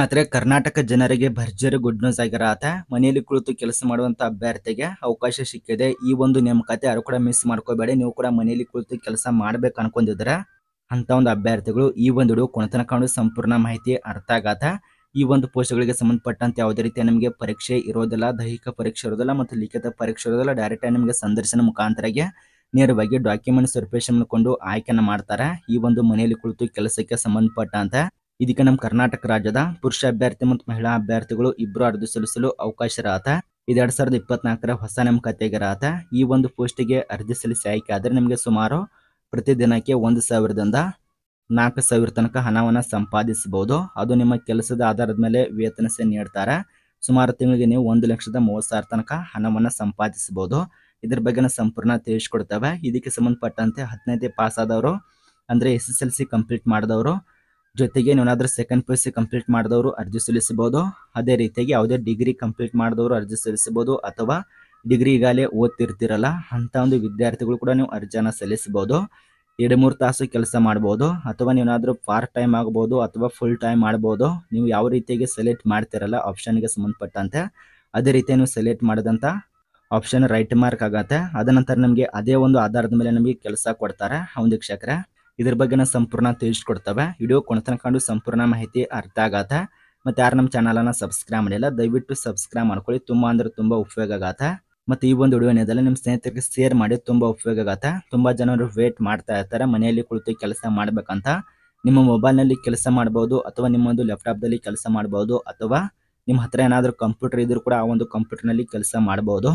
ಆದ್ರೆ ಕರ್ನಾಟಕ ಜನರಿಗೆ ಭರ್ಜರಿ ಗುಡ್ ನ್ಯೂಸ್ ಆತ ಮನೆಯಲ್ಲಿ ಕುಳಿತು ಕೆಲಸ ಮಾಡುವಂತ ಅಭ್ಯರ್ಥಿಗೆ ಅವಕಾಶ ಸಿಕ್ಕಿದೆ ಈ ಒಂದು ನೇಮಕಾತಿ ಯಾರು ಕೂಡ ಮಿಸ್ ಮಾಡ್ಕೋಬೇಡಿ ನೀವು ಕೂಡ ಮನೆಯಲ್ಲಿ ಕುಳಿತು ಕೆಲಸ ಮಾಡ್ಬೇಕು ಅನ್ಕೊಂಡಿದ್ರೆ ಅಂತ ಒಂದು ಅಭ್ಯರ್ಥಿಗಳು ಈ ಒಂದು ಹುಡುಗ ಕೊನತನ ಕಾಣು ಸಂಪೂರ್ಣ ಮಾಹಿತಿ ಅರ್ಥ ಆಗಾತ ಈ ಒಂದು ಪೋಸ್ಟ್ಗಳಿಗೆ ಸಂಬಂಧಪಟ್ಟಂತೆ ಯಾವುದೇ ರೀತಿಯ ನಿಮಗೆ ಪರೀಕ್ಷೆ ಇರೋದಿಲ್ಲ ದೈಹಿಕ ಪರೀಕ್ಷೆ ಇರೋದಿಲ್ಲ ಮತ್ತು ಲಿಖಿತ ಪರೀಕ್ಷೆ ಇರೋದಿಲ್ಲ ಆಗಿ ನಿಮಗೆ ಸಂದರ್ಶನ ಮುಖಾಂತರಗೆ ನೇರವಾಗಿ ಡಾಕ್ಯುಮೆಂಟ್ ಸರ್ಪೇಷನ್ ಕೊಂಡು ಆಯ್ಕೆನ ಮಾಡ್ತಾರೆ ಈ ಒಂದು ಮನೆಯಲ್ಲಿ ಕುಳಿತು ಕೆಲಸಕ್ಕೆ ಸಂಬಂಧಪಟ್ಟಂತೆ ಇದಕ್ಕೆ ನಮ್ಮ ಕರ್ನಾಟಕ ರಾಜ್ಯದ ಪುರುಷ ಅಭ್ಯರ್ಥಿ ಮತ್ತು ಮಹಿಳಾ ಅಭ್ಯರ್ಥಿಗಳು ಇಬ್ಬರು ಅರ್ಜಿ ಸಲ್ಲಿಸಲು ಅವಕಾಶ ಇರತ್ತ ಇದು ಎರಡ್ ಸಾವಿರದ ಇಪ್ಪತ್ನಾಲ್ಕರ ಹೊಸ ನೇಮಕಾತಿಗೆ ಇರತ್ತ ಈ ಒಂದು ಪೋಸ್ಟಿಗೆ ಅರ್ಜಿ ಸಲ್ಲಿಸಿ ಆಯ್ಕೆ ಆದರೆ ನಿಮಗೆ ಸುಮಾರು ಪ್ರತಿ ದಿನಕ್ಕೆ ಒಂದು ಸಾವಿರದಿಂದ ನಾಲ್ಕು ಸಾವಿರ ತನಕ ಹಣವನ್ನು ಸಂಪಾದಿಸಬಹುದು ಅದು ನಿಮ್ಮ ಕೆಲಸದ ಆಧಾರದ ಮೇಲೆ ವೇತನ ಸೇ ನೀಡ್ತಾರೆ ಸುಮಾರು ತಿಂಗಳಿಗೆ ನೀವು ಒಂದು ಲಕ್ಷದ ಮೂವತ್ತು ಸಾವಿರ ತನಕ ಹಣವನ್ನು ಸಂಪಾದಿಸಬಹುದು ಇದ್ರ ಬಗ್ಗೆ ಸಂಪೂರ್ಣ ತಿಳಿಸ್ಕೊಡ್ತೇವೆ ಇದಕ್ಕೆ ಸಂಬಂಧಪಟ್ಟಂತೆ ಹದಿನೈದೇ ಪಾಸ್ ಆದವರು ಅಂದ್ರೆ S S L C complete ಮಾಡಿದವರು ಜೊತೆಗೆ ನೀವೇನಾದರೂ second P U C complete ಮಾಡಿದವರು ಅರ್ಜಿ ಸಲ್ಲಿಸಬಹುದು ಅದೇ ರೀತಿಯಾಗಿ ಯಾವುದೇ ಡಿಗ್ರಿ ಕಂಪ್ಲೀಟ್ ಮಾಡಿದವರು ಅರ್ಜಿ ಸಲ್ಲಿಸಬಹುದು ಅಥವಾ ಡಿಗ್ರಿ ಈಗಾಗಲೇ ಓದ್ತಿರ್ತಿರಲ್ಲ ಅಂಥ ಒಂದು ವಿದ್ಯಾರ್ಥಿಗಳು ಕೂಡ ನೀವು ಅರ್ಜಿಯನ್ನು ಸಲ್ಲಿಸಬಹುದು ಎರಡು ಮೂರು ತಾಸು ಕೆಲಸ ಮಾಡ್ಬೋದು ಅಥವಾ ನೀವೇನಾದರೂ ಪಾರ್ಟ್ ಟೈಮ್ ಆಗ್ಬೋದು ಅಥವಾ ಫುಲ್ ಟೈಮ್ ಮಾಡ್ಬೋದು ನೀವು ಯಾವ ರೀತಿಯಾಗಿ ಸೆಲೆಕ್ಟ್ ಮಾಡ್ತಿರಲ್ಲ ಆಪ್ಷನ್ಗೆ ಸಂಬಂಧಪಟ್ಟಂತೆ ಅದೇ ರೀತಿ ನೀವು ಸೆಲೆಕ್ಟ್ ಮಾಡಿದಂಥ ಆಪ್ಷನ್ ರೈಟ್ ಮಾರ್ಕ್ ಆಗತ್ತೆ ಅದ ನಂತರ ನಮಗೆ ಅದೇ ಒಂದು ಆಧಾರದ ಮೇಲೆ ನಮಗೆ ಕೆಲಸ ಕೊಡ್ತಾರೆ ಒಂದು ವೀಕ್ಷಕರೇ ಇದ್ರ ಬಗ್ಗೆ ನಾ ಸಂಪೂರ್ಣ ತಿಳಿಸ್ಕೊಡ್ತವೆ ವಿಡಿಯೋ ತನಕೊಂಡು ಸಂಪೂರ್ಣ ಮಾಹಿತಿ ಅರ್ಥ ಆಗಾತ ಮತ್ತೆ ಯಾರು ನಮ್ಮ ಚಾನಲನ್ನು ಸಬ್ಸ್ಕ್ರೈಬ್ ಮಾಡಿಲ್ಲ ದಯವಿಟ್ಟು ಸಬ್ಸ್ಕ್ರೈಬ್ ಮಾಡ್ಕೊಳ್ಳಿ ತುಂಬಾ ಅಂದ್ರೆ ತುಂಬಾ ಉಪಯೋಗ ಆಗಾತ ಮತ್ತೆ ಈ ಒಂದು ವಿಡಿಯೋ ಏನಿದೆಲ್ಲ ನಿಮ್ಮ ಸ್ನೇಹಿತರಿಗೆ ಶೇರ್ ಮಾಡಿ ತುಂಬಾ ಉಪಯೋಗ ಆಗತ್ತೆ ತುಂಬಾ ಜನರು ವೇಟ್ ಮಾಡ್ತಾ ಇರ್ತಾರೆ ಮನೆಯಲ್ಲಿ ಕುಳಿತು ಕೆಲಸ ಮಾಡಬೇಕಂತ ನಿಮ್ಮ ಮೊಬೈಲ್ ನಲ್ಲಿ ಕೆಲಸ ಮಾಡಬಹುದು ಅಥವಾ ನಿಮ್ಮ ಒಂದು ಲ್ಯಾಪ್ಟಾಪ್ ಲ್ಯಾಪ್ಟಾಪ್ದಲ್ಲಿ ಕೆಲಸ ಮಾಡಬಹುದು ಅಥವಾ ನಿಮ್ಮ ಹತ್ರ ಏನಾದರೂ ಕಂಪ್ಯೂಟರ್ ಇದ್ರೂ ಕೂಡ ಆ ಒಂದು ಕಂಪ್ಯೂಟರ್ನಲ್ಲಿ ಕೆಲಸ ಮಾಡ್ಬೋದು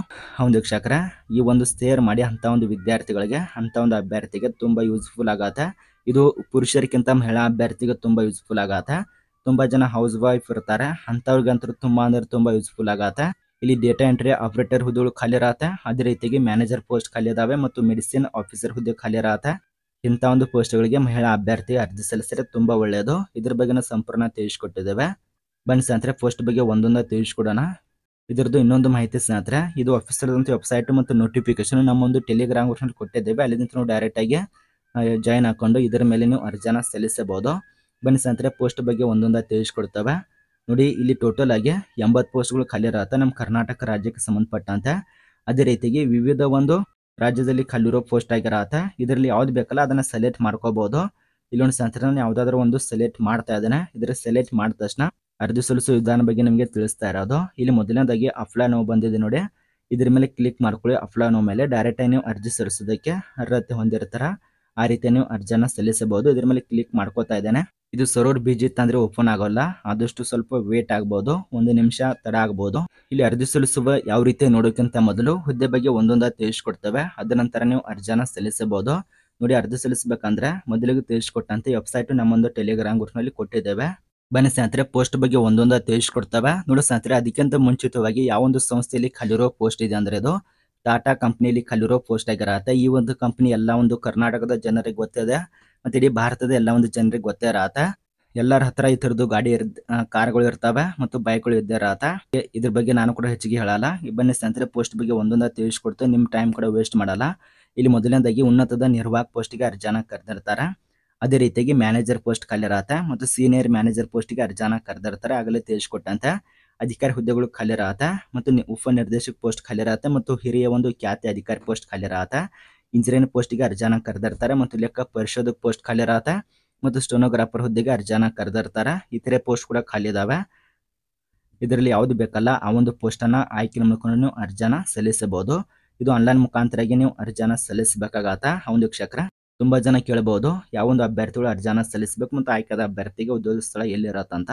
ಒಂದು ವೀಕ್ಷಕರ ಈ ಒಂದು ಸ್ಟೇರ್ ಮಾಡಿ ಅಂಥ ಒಂದು ವಿದ್ಯಾರ್ಥಿಗಳಿಗೆ ಅಂಥ ಒಂದು ಅಭ್ಯರ್ಥಿಗೆ ತುಂಬ ಯೂಸ್ಫುಲ್ ಆಗತ್ತೆ ಇದು ಪುರುಷರಿಗಿಂತ ಮಹಿಳಾ ಅಭ್ಯರ್ಥಿಗೆ ತುಂಬ ಯೂಸ್ಫುಲ್ ಆಗತ್ತೆ ತುಂಬ ಜನ ಹೌಸ್ ವೈಫ್ ಇರ್ತಾರೆ ಅಂಥವ್ರಿಗಂತೂ ತುಂಬ ಅಂದ್ರೆ ತುಂಬ ಯೂಸ್ಫುಲ್ ಆಗತ್ತೆ ಇಲ್ಲಿ ಡೇಟಾ ಎಂಟ್ರಿ ಆಪರೇಟರ್ ಹುದ್ದೆಗಳು ಖಾಲಿ ಇರತ್ತೆ ಅದೇ ರೀತಿಯಾಗಿ ಮ್ಯಾನೇಜರ್ ಪೋಸ್ಟ್ ಖಾಲಿ ಇದಾವೆ ಮತ್ತು ಮೆಡಿಸಿನ್ ಆಫೀಸರ್ ಹುದ್ದೆ ಖಾಲಿ ಇರತ್ತೆ ಇಂಥ ಒಂದು ಪೋಸ್ಟ್ಗಳಿಗೆ ಮಹಿಳಾ ಅಭ್ಯರ್ಥಿ ಅರ್ಜಿ ಸಲ್ಲಿಸಿದ್ರೆ ತುಂಬ ಒಳ್ಳೆಯದು ಇದ್ರ ಬಗ್ಗೆ ಸಂಪೂರ್ಣ ತಿಳಿಸ್ಕೊಟ್ಟಿದ್ದೇವೆ ಬನ್ನಿ ಸ್ನೇಹಿತರೆ ಪೋಸ್ಟ್ ಬಗ್ಗೆ ಒಂದೊಂದ ತಿಳಿಸ್ಕೊಡೋಣ ಇದರದ್ದು ಇನ್ನೊಂದು ಮಾಹಿತಿ ಸ್ನೇಹಿತರೆ ಇದು ಆಫೀಸರ್ ಅಂತ ವೆಬ್ಸೈಟ್ ಮತ್ತು ನೋಟಿಫಿಕೇಶನ್ ನಮ್ಮೊಂದು ಟೆಲಿಗ್ರಾಮ್ ವರ್ಷನ್ ಕೊಟ್ಟಿದ್ದೇವೆ ಅಲ್ಲಿಂದ ನಾವು ಆಗಿ ಜಾಯಿನ್ ಹಾಕೊಂಡು ಇದರ ಮೇಲೆ ನೀವು ಸಲ್ಲಿಸಬಹುದು ಬನ್ನಿ ಸ್ನೇಹಿತರೆ ಪೋಸ್ಟ್ ಬಗ್ಗೆ ಒಂದೊಂದ ತಿಳಿಸ್ಕೊಡ್ತವೆ ನೋಡಿ ಇಲ್ಲಿ ಟೋಟಲ್ ಆಗಿ ಎಂಬತ್ತು ಪೋಸ್ಟ್ಗಳು ಖಾಲಿ ಇರತ್ತೆ ನಮ್ಮ ಕರ್ನಾಟಕ ರಾಜ್ಯಕ್ಕೆ ಸಂಬಂಧಪಟ್ಟಂತೆ ಅದೇ ರೀತಿಗೆ ವಿವಿಧ ಒಂದು ರಾಜ್ಯದಲ್ಲಿ ಖಾಲಿರೋ ಪೋಸ್ಟ್ ಆಗಿರತ್ತೆ ಇದರಲ್ಲಿ ಯಾವ್ದು ಬೇಕಲ್ಲ ಅದನ್ನ ಸೆಲೆಕ್ಟ್ ಮಾಡ್ಕೋಬಹುದು ಇಲ್ಲೊಂದು ಸಂತರ ಯಾವ್ದಾದ್ರು ಒಂದು ಸೆಲೆಕ್ಟ್ ಮಾಡ್ತಾ ಇದ್ದಾನೆ ಇದರ ಸೆಲೆಕ್ಟ್ ಮಾಡಿದ ತಕ್ಷಣ ಅರ್ಜಿ ಸಲ್ಲಿಸುವ ವಿಧಾನ ಬಗ್ಗೆ ನಿಮಗೆ ತಿಳಿಸ್ತಾ ಇರೋದು ಇಲ್ಲಿ ಮೊದಲನೇದಾಗಿ ಅಫ್ಲಾ ನೋವು ಬಂದಿದೆ ನೋಡಿ ಇದ್ರ ಮೇಲೆ ಕ್ಲಿಕ್ ಮಾಡ್ಕೊಳ್ಳಿ ಅಫ್ಲಾ ನೋವು ಮೇಲೆ ಡೈರೆಕ್ಟಾಗಿ ನೀವು ಅರ್ಜಿ ಸಲ್ಲಿಸೋದಕ್ಕೆ ಅರ್ಹತೆ ಹೊಂದಿರ್ತಾರ ಆ ರೀತಿ ನೀವು ಅರ್ಜಿಯನ್ನು ಸಲ್ಲಿಸಬಹುದು ಇದ್ರ ಮೇಲೆ ಕ್ಲಿಕ್ ಮಾಡ್ಕೋತಾ ಇದ್ದೇನೆ ಇದು ಸರೋರ್ ಬೀಜ ಇತ್ತಂದ್ರೆ ಓಪನ್ ಆಗೋಲ್ಲ ಆದಷ್ಟು ಸ್ವಲ್ಪ ವೇಟ್ ಆಗ್ಬೋದು ಒಂದು ನಿಮಿಷ ತಡ ಆಗ್ಬೋದು ಇಲ್ಲಿ ಅರ್ಜಿ ಸಲ್ಲಿಸುವ ಯಾವ ರೀತಿ ನೋಡೋಕ್ಕಿಂತ ಮೊದಲು ಹುದ್ದೆ ಬಗ್ಗೆ ಒಂದೊಂದ ತಿಳಿಸ್ಕೊಡ್ತೇವೆ ಅದ ನಂತರ ನೀವು ಅರ್ಜಿಯನ್ನು ಸಲ್ಲಿಸಬಹುದು ನೋಡಿ ಅರ್ಜಿ ಸಲ್ಲಿಸಬೇಕಂದ್ರೆ ಮೊದಲಿಗೆ ತಿಳಿಸ್ಕೊಟ್ಟಂತೆ ವೆಬ್ಸೈಟ್ ನಮ್ಮೊಂದು ಟೆಲಿಗ್ರಾಮ್ ನಲ್ಲಿ ಕೊಟ್ಟಿದ್ದೇವೆ ಬನ್ನಿ ಸ್ನೇಹಿತರೆ ಪೋಸ್ಟ್ ಬಗ್ಗೆ ಒಂದೊಂದು ತಿಳಿಸ್ಕೊಡ್ತಾವೆ ನೋಡಿ ಸ್ನೇಹಿತರೆ ಅದಕ್ಕಿಂತ ಮುಂಚಿತವಾಗಿ ಯಾವ ಒಂದು ಸಂಸ್ಥೆಯಲ್ಲಿ ಕಲಿರೋ ಪೋಸ್ಟ್ ಇದೆ ಅಂದ್ರೆ ಅದು ಟಾಟಾ ಕಂಪ್ನಿಯಲ್ಲಿ ಕಲಿರೋ ಪೋಸ್ಟ್ ಆಗಿರತ್ತೆ ಈ ಒಂದು ಕಂಪ್ನಿ ಎಲ್ಲ ಒಂದು ಕರ್ನಾಟಕದ ಜನರಿಗೆ ಗೊತ್ತಿದೆ ಮತ್ತೆ ಇಡೀ ಭಾರತದ ಎಲ್ಲ ಒಂದು ಜನರಿಗೆ ಗೊತ್ತೇ ಇರತ್ತೆ ಎಲ್ಲರ ಹತ್ರ ಈ ಥರದ್ದು ಗಾಡಿ ಇರ್ ಕಾರ್ಗಳು ಇರ್ತವೆ ಮತ್ತು ಬೈಕ್ಗಳು ಇದ್ದೇ ಇರತ್ತೆ ಇದ್ರ ಬಗ್ಗೆ ನಾನು ಕೂಡ ಹೆಚ್ಚಿಗೆ ಹೇಳಲ್ಲ ಬನ್ನಿ ಸ್ನೇಹಿತರೆ ಪೋಸ್ಟ್ ಬಗ್ಗೆ ಒಂದೊಂದು ತಿಳಿಸ್ಕೊಡ್ತು ನಿಮ್ಮ ಟೈಮ್ ಕೂಡ ವೇಸ್ಟ್ ಮಾಡಲ್ಲ ಇಲ್ಲಿ ಮೊದಲನೇದಾಗಿ ಉನ್ನತದ ನಿರ್ವಾಹಕ ಪೋಸ್ಟಿಗೆ ಅರ್ಜಾನ ಕರೆದಿರ್ತಾರೆ ಅದೇ ರೀತಿಯಾಗಿ ಮ್ಯಾನೇಜರ್ ಪೋಸ್ಟ್ ಖಾಲಿರತ್ತೆ ಮತ್ತು ಸೀನಿಯರ್ ಮ್ಯಾನೇಜರ್ ಪೋಸ್ಟಿಗೆ ಅರ್ಜಾನ ಕರೆದಿರ್ತಾರೆ ಆಗಲೇ ತಿಳಿಸ್ಕೊಟ್ಟಂತ ಅಧಿಕಾರಿ ಹುದ್ದೆಗಳು ಖಾಲಿರತ್ತೆ ಮತ್ತು ಉಪ ನಿರ್ದೇಶಕ ಪೋಸ್ಟ್ ಖಾಲಿರತ್ತೆ ಮತ್ತು ಹಿರಿಯ ಒಂದು ಖ್ಯಾತಿ ಅಧಿಕಾರಿ ಪೋಸ್ಟ್ ಖಾಲಿರತ್ತೆ ಇಂಜಿನಿಯರ್ ಪೋಸ್ಟಿಗೆ ಅರ್ಜಾನ ಕರೆದಿರ್ತಾರೆ ಮತ್ತು ಲೆಕ್ಕ ಪರಿಶೋಧಕ ಪೋಸ್ಟ್ ಖಾಲಿರತ್ತೆ ಮತ್ತು ಸ್ಟೋನೋಗ್ರಾಫರ್ ಹುದ್ದೆಗೆ ಅರ್ಜಾನ ಕರೆದಿರ್ತಾರೆ ಇತರೆ ಪೋಸ್ಟ್ ಕೂಡ ಖಾಲಿ ಇದಾವೆ ಇದರಲ್ಲಿ ಯಾವುದು ಬೇಕಲ್ಲ ಆ ಒಂದು ಪೋಸ್ಟನ್ನು ಆಯ್ಕೆ ಮಾಡಿಕೊಂಡು ನೀವು ಅರ್ಜನ ಸಲ್ಲಿಸಬಹುದು ಇದು ಆನ್ಲೈನ್ ಮುಖಾಂತರಾಗಿ ನೀವು ಅರ್ಜಾನ ಸಲ್ಲಿಸಬೇಕಾಗತ್ತ ಆ ಒಂದು ತುಂಬ ಜನ ಕೇಳಬಹುದು ಯಾವೊಂದು ಅಭ್ಯರ್ಥಿಗಳು ಅರ್ಜಿಯನ್ನು ಸಲ್ಲಿಸಬೇಕು ಮತ್ತು ಆಯ್ಕೆದ ಅಭ್ಯರ್ಥಿಗೆ ಉದ್ಯೋಗ ಸ್ಥಳ ಎಲ್ಲಿರತ್ತಂತ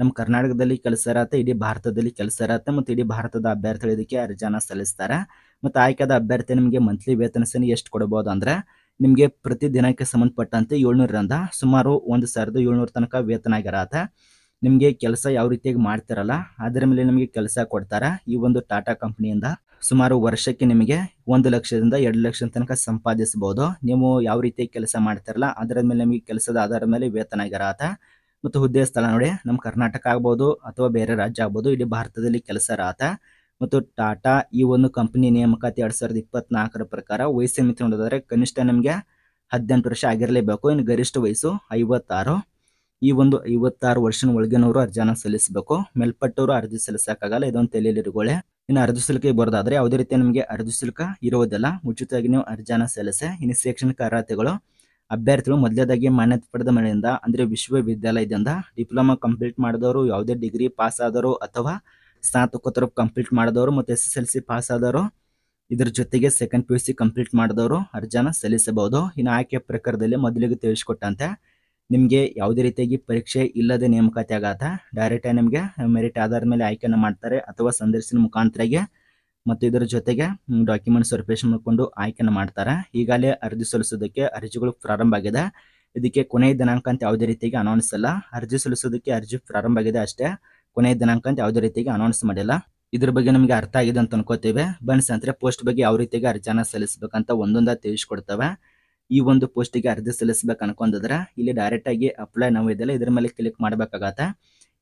ನಮ್ಮ ಕರ್ನಾಟಕದಲ್ಲಿ ಕೆಲಸ ಇರತ್ತೆ ಇಡೀ ಭಾರತದಲ್ಲಿ ಕೆಲಸ ಇರತ್ತೆ ಮತ್ತು ಇಡೀ ಭಾರತದ ಅಭ್ಯರ್ಥಿಗಳು ಇದಕ್ಕೆ ಅರ್ಜಿಯನ್ನು ಸಲ್ಲಿಸ್ತಾರೆ ಮತ್ತು ಆಯ್ಕೆದ ಅಭ್ಯರ್ಥಿ ನಿಮಗೆ ಮಂತ್ಲಿ ವೇತನ ಸೇನೆ ಎಷ್ಟು ಕೊಡಬಹುದು ಅಂದರೆ ನಿಮಗೆ ಪ್ರತಿ ದಿನಕ್ಕೆ ಸಂಬಂಧಪಟ್ಟಂತೆ ಏಳ್ನೂರರಿಂದ ಸುಮಾರು ಒಂದು ಸಾವಿರದ ಏಳ್ನೂರ ತನಕ ವೇತನ ಆಗಿರತ್ತೆ ನಿಮಗೆ ಕೆಲಸ ಯಾವ ರೀತಿಯಾಗಿ ಮಾಡ್ತಿರಲ್ಲ ಅದರ ಮೇಲೆ ನಿಮಗೆ ಕೆಲಸ ಕೊಡ್ತಾರೆ ಈ ಒಂದು ಟಾಟಾ ಕಂಪ್ನಿಯಿಂದ ಸುಮಾರು ವರ್ಷಕ್ಕೆ ನಿಮಗೆ ಒಂದು ಲಕ್ಷದಿಂದ ಎರಡು ಲಕ್ಷ ತನಕ ಸಂಪಾದಿಸಬಹುದು ನೀವು ಯಾವ ರೀತಿ ಕೆಲಸ ಮಾಡ್ತಿರಲ್ಲ ಅದರ ಮೇಲೆ ನಿಮಗೆ ಕೆಲಸದ ಆಧಾರದ ಮೇಲೆ ವೇತನ ಆಗಿರಾತ ಮತ್ತು ಹುದ್ದೆ ಸ್ಥಳ ನೋಡಿ ನಮ್ಮ ಕರ್ನಾಟಕ ಆಗ್ಬೋದು ಅಥವಾ ಬೇರೆ ರಾಜ್ಯ ಆಗ್ಬೋದು ಇಡೀ ಭಾರತದಲ್ಲಿ ಕೆಲಸ ರಾತ ಮತ್ತು ಟಾಟಾ ಈ ಒಂದು ಕಂಪನಿ ನೇಮಕಾತಿ ಎರಡು ಸಾವಿರದ ಇಪ್ಪತ್ನಾಲ್ಕರ ಪ್ರಕಾರ ವಯಸ್ಸು ಮಿತಿ ನೋಡೋದಾದ್ರೆ ಕನಿಷ್ಠ ನಮಗೆ ಹದಿನೆಂಟು ವರ್ಷ ಆಗಿರಲೇಬೇಕು ಇನ್ನು ಗರಿಷ್ಠ ವಯಸ್ಸು ಐವತ್ತಾರು ಈ ಒಂದು ಐವತ್ತಾರು ವರ್ಷನ ಒಳಗಿನವರು ಅರ್ಜಿಯನ್ನು ಸಲ್ಲಿಸಬೇಕು ಮೇಲ್ಪಟ್ಟವರು ಅರ್ಜಿ ಸಲ್ಲಿಸೋಕ್ಕಾಗಲ್ಲ ಇದೊಂದು ತಲೆಯಲ್ಲಿ ಇನ್ನು ಅರ್ಧ ಶುಲ್ಕ ಬರೋದಾದ್ರೆ ಯಾವುದೇ ರೀತಿಯ ನಿಮಗೆ ಅರ್ಧ ಶುಲ್ಕ ಇರುವುದಿಲ್ಲ ಉಚಿತವಾಗಿ ನೀವು ಅರ್ಜನ ಸಲ್ಲಿಸೆ ಇನ್ನು ಶೈಕ್ಷಣಿಕ ಅರ್ಹತೆಗಳು ಅಭ್ಯರ್ಥಿಗಳು ಮೊದಲೇದಾಗಿ ಮಾನ್ಯತೆ ಪಡೆದ ಮನೆಯಿಂದ ಅಂದರೆ ವಿಶ್ವವಿದ್ಯಾಲಯದಿಂದ ಡಿಪ್ಲೊಮಾ ಕಂಪ್ಲೀಟ್ ಮಾಡಿದವರು ಯಾವುದೇ ಡಿಗ್ರಿ ಪಾಸ್ ಆದವರು ಅಥವಾ ಸ್ನಾತಕೋತ್ತರ ಕಂಪ್ಲೀಟ್ ಮಾಡಿದವರು ಮತ್ತು S S L C pass ಆದವರು ಇದರ ಜೊತೆಗೆ second P U C complete ಮಾಡಿದವರು ಅರ್ಜಿಯನ್ನು ಸಲ್ಲಿಸಬಹುದು ಇನ್ನು ಆಯ್ಕೆ ಪ್ರಕಾರದಲ್ಲಿ ಮೊದಲಿಗೆ ತಿಳಿಸಿಕೊಟ್ಟಂತೆ ನಿಮಗೆ ಯಾವುದೇ ರೀತಿಯಾಗಿ ಪರೀಕ್ಷೆ ಇಲ್ಲದೆ ನೇಮಕಾತಿ ಆಗತ್ತ ಡೈರೆಕ್ಟ್ ನಿಮಗೆ ಮೆರಿಟ್ ಆಧಾರದ ಮೇಲೆ ಆಯ್ಕೆಯನ್ನು ಮಾಡ್ತಾರೆ ಅಥವಾ ಸಂದರ್ಶನ ಮುಖಾಂತರಗೆ ಮತ್ತು ಇದರ ಜೊತೆಗೆ ಡಾಕ್ಯುಮೆಂಟ್ಸ್ ವೆರಿಫಿಕೇಶನ್ ಮಾಡಿಕೊಂಡು ಆಯ್ಕೆಯನ್ನು ಮಾಡ್ತಾರೆ ಈಗಾಗಲೇ ಅರ್ಜಿ ಸಲ್ಲಿಸೋದಕ್ಕೆ ಅರ್ಜಿಗಳು ಪ್ರಾರಂಭ ಆಗಿದೆ ಇದಕ್ಕೆ ಕೊನೆಯ ದಿನಾಂಕ ಅಂತ ಯಾವುದೇ ರೀತಿಯಾಗಿ ಅನೌನ್ಸ್ ಅಲ್ಲ ಅರ್ಜಿ ಸಲ್ಲಿಸೋದಕ್ಕೆ ಅರ್ಜಿ ಪ್ರಾರಂಭ ಆಗಿದೆ ಅಷ್ಟೇ ಕೊನೆಯ ದಿನಾಂಕ ಅಂತ ಯಾವುದೇ ರೀತಿಯಾಗಿ ಅನೌನ್ಸ್ ಮಾಡಿಲ್ಲ ಇದ್ರ ಬಗ್ಗೆ ನಮಗೆ ಅರ್ಥ ಆಗಿದೆ ಅಂತ ಅನ್ಕೋತೇವೆ ಬನ್ಸ್ ಅಂದ್ರೆ ಪೋಸ್ಟ್ ಬಗ್ಗೆ ಯಾವ ರೀತಿಯಾಗಿ ಅರ್ಜಿಯನ್ನು ಸಲ್ಲಿಸಬೇಕಂತ ಒಂದೊಂದ ತಿಳಿಸ್ಕೊಡ್ತವೆ ಈ ಒಂದು ಪೋಸ್ಟಿಗೆ ಅರ್ಜಿ ಸಲ್ಲಿಸಬೇಕು ಅನ್ಕೊಂಡಿದ್ರೆ ಇಲ್ಲಿ ಡೈರೆಕ್ಟ್ ಆಗಿ ಅಪ್ಲೈ ನಾವು ಇದೆಲ್ಲ ಇದ್ರ ಮೇಲೆ ಕ್ಲಿಕ್ ಮಾಡಬೇಕಾಗತ್ತೆ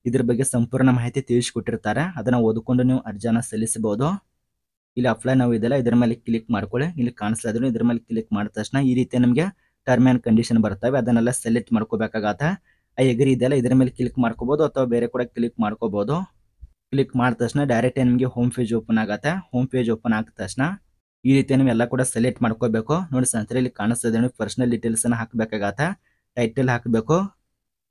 ಇದ್ರ ಬಗ್ಗೆ ಸಂಪೂರ್ಣ ಮಾಹಿತಿ ತಿಳಿಸ್ಕೊಟ್ಟಿರ್ತಾರೆ ಅದನ್ನ ಓದ್ಕೊಂಡು ನೀವು ಅರ್ಜಿಯನ್ನು ಸಲ್ಲಿಸಬಹುದು ಇಲ್ಲಿ ಅಪ್ಲೈ ನಾವು ಇದೆಲ್ಲ ಇದ್ರ ಮೇಲೆ ಕ್ಲಿಕ್ ಮಾಡ್ಕೊಳ್ಳಿ ಇಲ್ಲಿ ಕಾಣಿಸ್ಲಾದ್ರು ಇದ್ರ ಮೇಲೆ ಕ್ಲಿಕ್ ಮಾಡಿದ ತಕ್ಷಣ ಈ ರೀತಿ ನಮಗೆ ಟರ್ಮ್ ಆ್ಯಂಡ್ ಕಂಡೀಷನ್ ಬರ್ತವೆ ಅದನ್ನೆಲ್ಲ ಸೆಲೆಕ್ಟ್ ಮಾಡ್ಕೋಬೇಕಾಗತ್ತೆ ಆ ಎಗ್ರಿ ಇದೆಲ್ಲ ಇದ್ರ ಮೇಲೆ ಕ್ಲಿಕ್ ಮಾಡ್ಕೋಬಹುದು ಅಥವಾ ಬೇರೆ ಕೂಡ ಕ್ಲಿಕ್ ಮಾಡ್ಕೋಬಹುದು ಕ್ಲಿಕ್ ಮಾಡಿದ ತಕ್ಷಣ ಡೈರೆಕ್ಟ್ ನಿಮಗೆ ಹೋಮ್ ಪೇಜ್ ಓಪನ್ ಆಗತ್ತೆ ಹೋಮ್ ಪೇಜ್ ಓಪನ್ ಆಗ ತಕ್ಷಣ ಈ ರೀತಿ ಎಲ್ಲ ಕೂಡ ಸೆಲೆಕ್ಟ್ ಮಾಡ್ಕೋಬೇಕು ನೋಡಿ ಸ್ನೇಹಿತರೆ ಇಲ್ಲಿ ಕಾಣಿಸ್ತದೆ ನೀವು ಪರ್ಸನಲ್ ಅನ್ನು ಹಾಕಬೇಕಾಗತ್ತೆ ಟೈಟಲ್ ಹಾಕಬೇಕು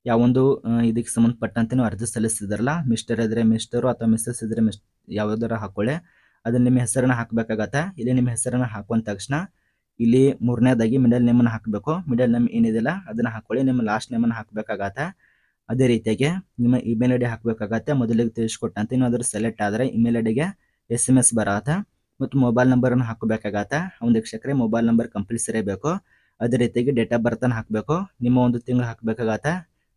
ಯಾವೊಂದು ಇದಕ್ಕೆ ಸಂಬಂಧಪಟ್ಟಂತೆ ನೀವು ಅರ್ಜಿ ಸಲ್ಲಿಸ್ತಿದ್ರಲ್ಲ ಮಿಸ್ಟರ್ ಇದ್ರೆ ಮಿಸ್ಟರು ಅಥವಾ ಮಿಸ್ಸಸ್ ಇದ್ರೆ ಮಿಸ್ ಯಾವ್ದಾರ ಹಾಕೊಳ್ಳಿ ಅದನ್ನ ನಿಮ್ಮ ಹೆಸರನ್ನು ಹಾಕಬೇಕಾಗತ್ತೆ ಇಲ್ಲಿ ನಿಮ್ಮ ಹೆಸರನ್ನು ಹಾಕೊಂಡ ತಕ್ಷಣ ಇಲ್ಲಿ ಮೂರನೇದಾಗಿ ಮಿಡಲ್ ನೇಮನ್ನು ಹಾಕಬೇಕು ಮಿಡಲ್ ನೇಮ್ ಏನಿದೆಯಲ್ಲ ಅದನ್ನು ಹಾಕೊಳ್ಳಿ ನಿಮ್ಮ ಲಾಸ್ಟ್ ನೇಮನ್ನು ಹಾಕಬೇಕಾಗತ್ತೆ ಅದೇ ರೀತಿಯಾಗಿ ನಿಮ್ಮ ಇಮೇಲ್ ಐ ಡಿ ಹಾಕಬೇಕಾಗತ್ತೆ ಮೊದಲಿಗೆ ತಿಳಿಸ್ಕೊಟ್ಟಂತೆ ನೀವು ಅದರ ಸೆಲೆಕ್ಟ್ ಆದರೆ ಇಮೇಲ್ ಐ ಡಿಗೆ ಎಸ್ ಎಮ್ ಎಸ್ ಬರತ್ತೆ ಮತ್ತು ಮೊಬೈಲ್ ನಂಬರನ್ನು ಹಾಕಬೇಕಾಗತ್ತೆ ಒಂದು ಶಿಕ್ಷಕರ ಮೊಬೈಲ್ ನಂಬರ್ ಕಂಪಲ್ಸರಿ ಬೇಕು ಅದೇ ರೀತಿಯಾಗಿ ಡೇಟ್ ಆಫ್ ಬರ್ತನ್ನು ಹಾಕಬೇಕು ನಿಮ್ಮ ಒಂದು ತಿಂಗಳು ಹಾಕಬೇಕಾಗತ್ತ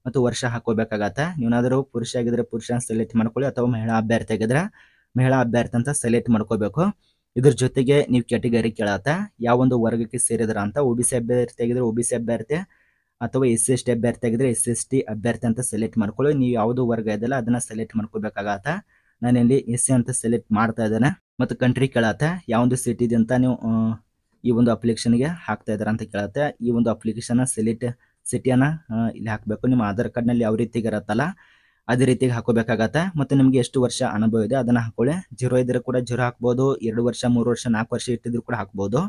ಮತ್ತು ವರ್ಷ ಹಾಕೋಬೇಕಾಗತ್ತೆ ನೀವೇನಾದರೂ ಪುರುಷ ಆಗಿದ್ರೆ ಪುರುಷನ ಸೆಲೆಕ್ಟ್ ಮಾಡ್ಕೊಳ್ಳಿ ಅಥವಾ ಮಹಿಳಾ ಅಭ್ಯರ್ಥಿ ಆಗಿದ್ರೆ ಮಹಿಳಾ ಅಭ್ಯರ್ಥಿ ಅಂತ ಸೆಲೆಕ್ಟ್ ಮಾಡ್ಕೋಬೇಕು ಇದ್ರ ಜೊತೆಗೆ ನೀವು ಕ್ಯಾಟಗರಿ ಕೇಳತ್ತೆ ಯಾವ ಒಂದು ವರ್ಗಕ್ಕೆ ಸೇರಿದ್ರ ಅಂತ ಒ ಬಿ ಸಿ ಅಭ್ಯರ್ಥಿ ಆಗಿದ್ರೆ ಒ ಬಿ ಸಿ ಅಭ್ಯರ್ಥಿ ಅಥವಾ ಎಸ್ ಸಿ ಎಸ್ ಟಿ ಅಭ್ಯರ್ಥಿ ಆಗಿದ್ರೆ ಎಸ್ ಸಿ ಎಸ್ ಟಿ ಅಭ್ಯರ್ಥಿ ಅಂತ ಸೆಲೆಕ್ಟ್ ಮಾಡ್ಕೊಳ್ಳಿ ನೀವು ಯಾವುದು ವರ್ಗ ಇದೆಯಲ್ಲ ಅದನ್ನ ಸೆಲೆಕ್ಟ್ ಮಾಡ್ಕೋಬೇಕಾಗತ್ತೆ ನಾನಿಲ್ಲಿ ಎಸ್ ಸಿ ಅಂತ ಸೆಲೆಕ್ಟ್ ಮಾಡ್ತಾ ಇದ್ದೇನೆ ಮತ್ತು ಕಂಟ್ರಿ ಕೇಳತ್ತೆ ಯಾವೊಂದು ಅಂತ ನೀವು ಈ ಒಂದು ಅಪ್ಲಿಕೇಶನ್ಗೆ ಹಾಕ್ತಾ ಇದ್ದಾರೆ ಅಂತ ಕೇಳತ್ತೆ ಈ ಒಂದು ಅಪ್ಲಿಕೇಶನ್ ಸೆಲೆಕ್ಟ್ ಸಿಟಿಯನ್ನು ಇಲ್ಲಿ ಹಾಕಬೇಕು ನಿಮ್ಮ ಆಧಾರ್ ಕಾರ್ಡ್ನಲ್ಲಿ ಯಾವ ರೀತಿಗೆ ಇರತ್ತಲ್ಲ ಅದೇ ರೀತಿಗೆ ಹಾಕೋಬೇಕಾಗತ್ತೆ ಮತ್ತು ನಿಮಗೆ ಎಷ್ಟು ವರ್ಷ ಅನುಭವ ಇದೆ ಅದನ್ನು ಹಾಕೊಳ್ಳಿ ಜೀರೋ ಇದ್ರೆ ಕೂಡ ಜೀರೋ ಹಾಕ್ಬೋದು ಎರಡು ವರ್ಷ ಮೂರು ವರ್ಷ ನಾಲ್ಕು ವರ್ಷ ಇಟ್ಟಿದ್ರು ಕೂಡ ಹಾಕ್ಬೋದು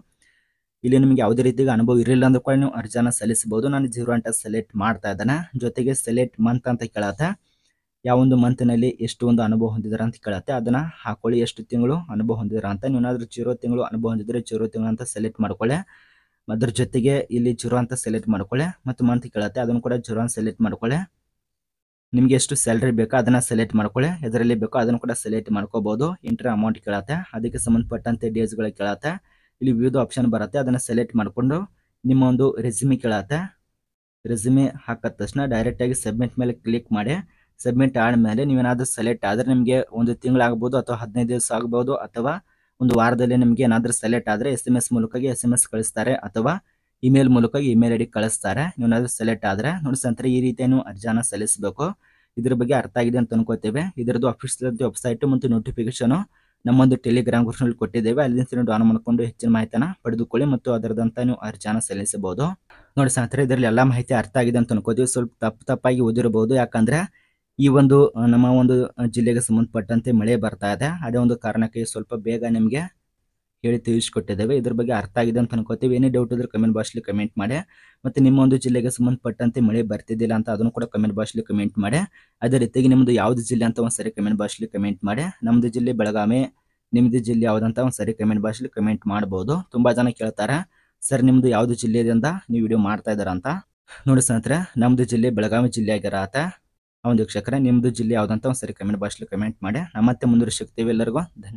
ಇಲ್ಲಿ ನಿಮಗೆ ಯಾವುದೇ ರೀತಿಗೆ ಅನುಭವ ಇರಲಿಲ್ಲ ಅಂದ್ರೆ ಕೂಡ ನೀವು ಅರ್ಜಿನ ಸಲ್ಲಿಸಬಹುದು ನಾನು ಜೀರೋ ಅಂತ ಸೆಲೆಕ್ಟ್ ಮಾಡ್ತಾ ಇದ್ದಾನೆ ಜೊತೆಗೆ ಸೆಲೆಕ್ಟ್ ಮಂತ್ ಅಂತ ಕೇಳತ್ತೆ ಯಾವ ಒಂದು ಮಂತ್ನಲ್ಲಿ ಎಷ್ಟು ಒಂದು ಅನುಭವ ಹೊಂದಿದ್ರ ಅಂತ ಕೇಳತ್ತೆ ಅದನ್ನ ಹಾಕೊಳ್ಳಿ ಎಷ್ಟು ತಿಂಗಳು ಅನುಭವ ಹೊಂದಿದ್ರ ಅಂತ ನೀವಾದ್ರೂ ಜೀರೋ ತಿಂಗಳು ಅನುಭವ ಹೊಂದಿದ್ರೆ ಜೀರೋ ತಿಂಗಳು ಅಂತ ಸೆಲೆಕ್ಟ್ ಮಾಡ್ಕೊಳ್ಳಿ ಅದ್ರ ಜೊತೆಗೆ ಇಲ್ಲಿ ಜೀರೋ ಅಂತ ಸೆಲೆಕ್ಟ್ ಮಾಡ್ಕೊಳ್ಳೆ ಮತ್ತು ಮಂತ್ ಕೇಳತ್ತೆ ಅದನ್ನು ಕೂಡ ಜೀರೋ ಅಂತ ಸೆಲೆಕ್ಟ್ ಮಾಡ್ಕೊಳ್ಳೆ ನಿಮ್ಗೆ ಎಷ್ಟು ಸ್ಯಾಲ್ರಿ ಬೇಕೋ ಅದನ್ನ ಸೆಲೆಕ್ಟ್ ಮಾಡ್ಕೊಳ್ಳಿ ಇದರಲ್ಲಿ ಬೇಕೋ ಅದನ್ನು ಕೂಡ ಸೆಲೆಕ್ಟ್ ಮಾಡ್ಕೋಬಹುದು ಎಂಟ್ರಿ ಅಮೌಂಟ್ ಕೇಳತ್ತೆ ಅದಕ್ಕೆ ಸಂಬಂಧಪಟ್ಟಂತೆ ಡೇಸ್ಗಳು ಕೇಳತ್ತೆ ಇಲ್ಲಿ ವಿವಿಧ ಆಪ್ಷನ್ ಬರುತ್ತೆ ಅದನ್ನ ಸೆಲೆಕ್ಟ್ ಮಾಡಿಕೊಂಡು ನಿಮ್ಮ ಒಂದು ರೆಸ್ಯೂಮಿ ಕೇಳತ್ತೆ ರೆಸ್ಯೂಮಿ ಹಾಕಿದ ತಕ್ಷಣ ಡೈರೆಕ್ಟ್ ಆಗಿ ಸಬ್ಮಿಟ್ ಮೇಲೆ ಕ್ಲಿಕ್ ಮಾಡಿ ಸಬ್ಮಿಟ್ ಆದಮೇಲೆ ನೀವೇನಾದರೂ ಸೆಲೆಕ್ಟ್ ಆದ್ರೆ ನಿಮಗೆ ಒಂದು ತಿಂಗಳಾಗಬಹುದು ಅಥವಾ ಹದಿನೈದು ದಿವಸ ಆಗಬಹುದು ಅಥವಾ ಒಂದು ವಾರದಲ್ಲಿ ನಿಮಗೆ ಏನಾದರೂ ಸೆಲೆಕ್ಟ್ ಆದ್ರೆ ಎಸ್ ಎಮ್ ಎಸ್ ಮೂಲಕವಾಗಿ ಎಸ್ ಎಮ್ ಎಸ್ ಕಳಿಸ್ತಾರೆ ಅಥವಾ ಇಮೇಲ್ ಮೂಲಕ ಇಮೇಲ್ ಐ ಡಿ ಕಳಿಸ್ತಾರೆ ನೀವೇನಾದರೂ ಸೆಲೆಕ್ಟ್ ಆದ್ರೆ ನೋಡಿ ಸಂತರ ಈ ರೀತಿಯ ನೀವು ಅರ್ಜಿಯನ್ನು ಸಲ್ಲಿಸಬೇಕು ಇದ್ರ ಬಗ್ಗೆ ಅರ್ಥ ಆಗಿದೆ ಅಂತ ಅನ್ಕೋತೇವೆ ಇದರದ್ದು ಅಫಿಷಿಯಲ್ ವೆಬ್ಸೈಟ್ ಮತ್ತು ನಮ್ಮ ನಮ್ಮೊಂದು ಟೆಲಿಗ್ರಾಮ್ ಗ್ರೂಪ್ನಲ್ಲಿ ಕೊಟ್ಟಿದ್ದೇವೆ ಅಲ್ಲಿಂದ ನೀವು ಮಾಡಿಕೊಂಡು ಹೆಚ್ಚಿನ ಮಾಹಿತಿನ ಪಡೆದುಕೊಳ್ಳಿ ಮತ್ತು ಅದರದಂತ ನೀವು ಅರ್ಜಿಯನ್ನು ಸಲ್ಲಿಸಬಹುದು ನೋಡಿ ಸಂತರ ಇದರಲ್ಲಿ ಎಲ್ಲ ಮಾಹಿತಿ ಅರ್ಥ ಆಗಿದೆ ಅಂತ ಅನ್ಕೋತೀವಿ ಸ್ವಲ್ಪ ತಪ್ಪು ತಪ್ಪಾಗಿ ಓದಿರಬಹುದು ಯಾಕಂದ್ರೆ ಈ ಒಂದು ನಮ್ಮ ಒಂದು ಜಿಲ್ಲೆಗೆ ಸಂಬಂಧಪಟ್ಟಂತೆ ಮಳೆ ಬರ್ತಾ ಇದೆ ಅದೇ ಒಂದು ಕಾರಣಕ್ಕೆ ಸ್ವಲ್ಪ ಬೇಗ ನಿಮಗೆ ಹೇಳಿ ತಿಳಿಸ್ಕೊಟ್ಟಿದ್ದೇವೆ ಇದ್ರ ಬಗ್ಗೆ ಅರ್ಥ ಆಗಿದೆ ಅಂತ ಅನ್ಕೋತೀವಿ ಏನೇ ಡೌಟ್ ಇದ್ರೆ ಕಮೆಂಟ್ ಬಾಕ್ಸ್ಲಿ ಕಮೆಂಟ್ ಮಾಡಿ ಮತ್ತು ನಿಮ್ಮ ಒಂದು ಜಿಲ್ಲೆಗೆ ಸಂಬಂಧಪಟ್ಟಂತೆ ಮಳೆ ಬರ್ತಿದ್ದಿಲ್ಲ ಅಂತ ಅದನ್ನು ಕೂಡ ಕಮೆಂಟ್ ಬಾಕ್ಸ್ಲಿ ಕಮೆಂಟ್ ಮಾಡಿ ಅದೇ ರೀತಿಯಾಗಿ ನಿಮ್ಮದು ಯಾವ್ದು ಜಿಲ್ಲೆ ಅಂತ ಒಂದು ಸರಿ ಕಮೆಂಟ್ ಬಾಕ್ಸ್ಲಿ ಕಮೆಂಟ್ ಮಾಡಿ ನಮ್ಮದು ಜಿಲ್ಲೆ ಬೆಳಗಾವಿ ನಿಮ್ಮದು ಜಿಲ್ಲೆ ಯಾವುದಂತ ಒಂದು ಸರಿ ಕಮೆಂಟ್ ಬಾಕ್ಸ್ಲಿ ಕಮೆಂಟ್ ಮಾಡ್ಬೋದು ತುಂಬ ಜನ ಕೇಳ್ತಾರೆ ಸರ್ ನಿಮ್ಮದು ಯಾವುದು ಜಿಲ್ಲೆಯಿಂದ ನೀವು ವಿಡಿಯೋ ಮಾಡ್ತಾ ಇದ್ದಾರ ಅಂತ ನೋಡಿ ಸ್ನೇಹಿತರೆ ನಮ್ಮದು ಜಿಲ್ಲೆ ಬೆಳಗಾವಿ ಜಿಲ್ಲೆ ಆಗಿರತ್ತೆ ಆ ಒಂದು ವೀಕ್ಷಕರೇ ನಿಮ್ಮದು ಜಿಲ್ಲೆ ಯಾವುದಂತ ಒಂದ್ಸರಿ ಸರಿ ಕಮೆಂಟ್ ಬಾಕ್ಸ್ ಕಮೆಂಟ್ ಮಾಡಿ ನಾ ಮತ್ತೆ ಮುಂದುವರಿಸುತ್ತೇವೆ ಎಲ್ಲರಿಗೂ ಧನ್ಯವಾದ